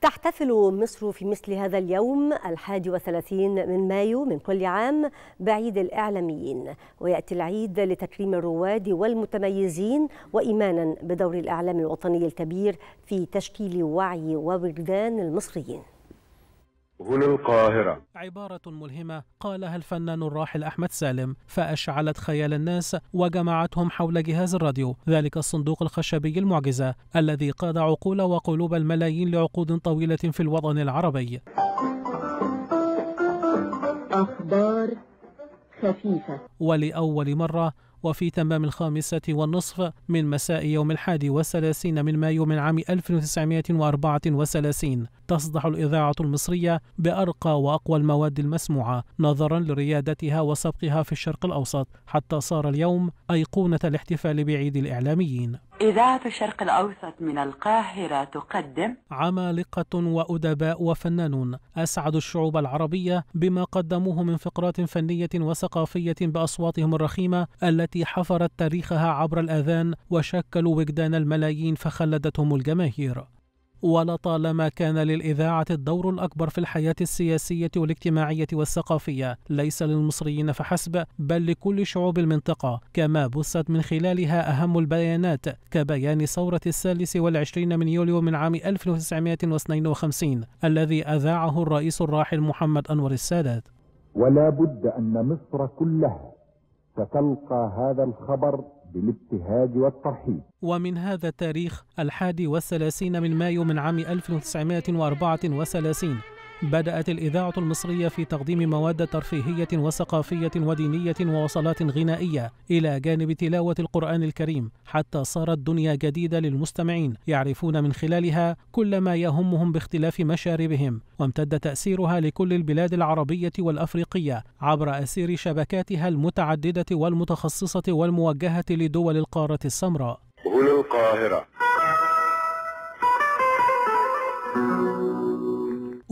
تحتفل مصر في مثل هذا اليوم الحادي وثلاثين من مايو من كل عام بعيد الإعلاميين ويأتي العيد لتكريم الرواد والمتميزين وإيمانا بدور الإعلام الوطني الكبير في تشكيل وعي ووجدان المصريين هنا القاهرة عبارة ملهمة قالها الفنان الراحل أحمد سالم فأشعلت خيال الناس وجمعتهم حول جهاز الراديو ذلك الصندوق الخشبي المعجزة الذي قاد عقول وقلوب الملايين لعقود طويلة في الوطن العربي أخبار خفيفة ولأول مرة وفي تمام الخامسة والنصف من مساء يوم الحادي والثلاثين من مايو من عام 1934 تصدح الإذاعة المصرية بأرقى وأقوى المواد المسموعة نظرا لريادتها وسبقها في الشرق الأوسط حتى صار اليوم أيقونة الاحتفال بعيد الإعلاميين إذاعة الشرق الأوسط من القاهرة تقدم عمالقة وأدباء وفنانون أسعد الشعوب العربية بما قدموه من فقرات فنية وثقافية بأصواتهم الرخيمة التي التي حفرت تاريخها عبر الأذان وشكلوا وجدان الملايين فخلدتهم الجماهير ولطالما كان للإذاعة الدور الأكبر في الحياة السياسية والاجتماعية والثقافية ليس للمصريين فحسب بل لكل شعوب المنطقة كما بثت من خلالها أهم البيانات كبيان ثورة الثالث والعشرين من يوليو من عام 1952 الذي أذاعه الرئيس الراحل محمد أنور السادات ولا بد أن مصر كلها ستلقى هذا الخبر بالابتهاج والترحيب ومن هذا التاريخ الحادي والثلاثين من مايو من عام 1934 بدأت الإذاعة المصرية في تقديم مواد ترفيهية وثقافية ودينية ووصلات غنائية إلى جانب تلاوة القرآن الكريم حتى صارت دنيا جديدة للمستمعين يعرفون من خلالها كل ما يهمهم باختلاف مشاربهم وامتد تأثيرها لكل البلاد العربية والأفريقية عبر أسير شبكاتها المتعددة والمتخصصة والموجهة لدول القارة السمراء هنا القاهرة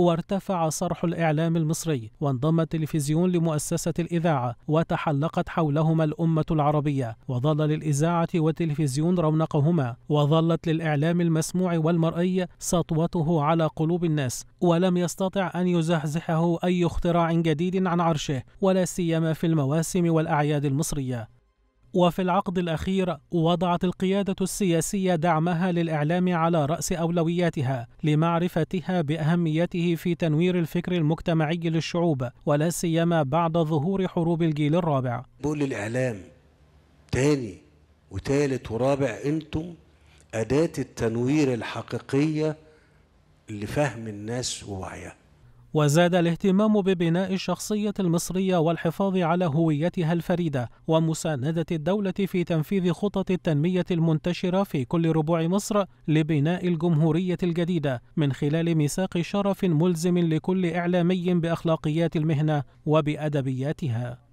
وارتفع صرح الإعلام المصري وانضم التلفزيون لمؤسسة الإذاعة وتحلقت حولهما الأمة العربية وظل للإذاعة والتلفزيون رونقهما وظلت للإعلام المسموع والمرئي سطوته على قلوب الناس ولم يستطع أن يزحزحه أي اختراع جديد عن عرشه ولا سيما في المواسم والأعياد المصرية وفي العقد الأخير وضعت القيادة السياسية دعمها للإعلام على رأس أولوياتها لمعرفتها بأهميته في تنوير الفكر المجتمعي للشعوب ولا سيما بعد ظهور حروب الجيل الرابع. بقول الإعلام تاني وتالت ورابع أنتم أداة التنوير الحقيقية لفهم الناس ووعيها. وزاد الاهتمام ببناء الشخصية المصرية والحفاظ على هويتها الفريدة ومساندة الدولة في تنفيذ خطط التنمية المنتشرة في كل ربوع مصر لبناء الجمهورية الجديدة من خلال ميثاق شرف ملزم لكل إعلامي بأخلاقيات المهنة وبأدبياتها